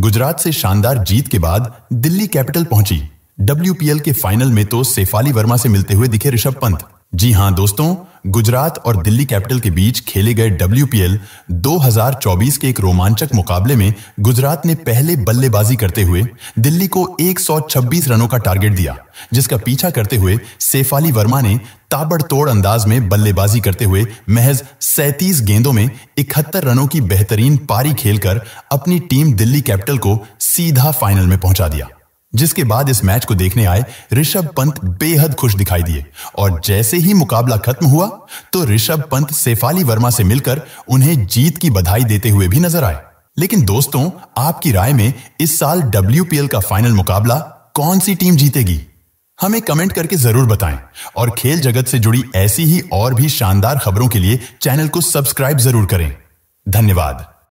गुजरात से शानदार जीत के बाद दिल्ली कैपिटल पहुंची डब्ल्यूपीएल के फाइनल में तो सेफाली वर्मा से मिलते हुए दिखे ऋषभ पंत जी हाँ दोस्तों गुजरात और दिल्ली कैपिटल के बीच खेले गए डब्ल्यू 2024 के एक रोमांचक मुकाबले में गुजरात ने पहले बल्लेबाजी करते हुए दिल्ली को 126 रनों का टारगेट दिया जिसका पीछा करते हुए सेफाली वर्मा ने ताबड़तोड़ अंदाज में बल्लेबाजी करते हुए महज 37 गेंदों में इकहत्तर रनों की बेहतरीन पारी खेलकर अपनी टीम दिल्ली कैपिटल को सीधा फाइनल में पहुंचा दिया जिसके बाद इस मैच को देखने आए ऋषभ पंत बेहद खुश दिखाई दिए और जैसे ही मुकाबला खत्म हुआ तो ऋषभ पंत सेफाली वर्मा से मिलकर उन्हें जीत की बधाई देते हुए भी नजर आए लेकिन दोस्तों आपकी राय में इस साल डब्ल्यू का फाइनल मुकाबला कौन सी टीम जीतेगी हमें कमेंट करके जरूर बताएं और खेल जगत से जुड़ी ऐसी ही और भी शानदार खबरों के लिए चैनल को सब्सक्राइब जरूर करें धन्यवाद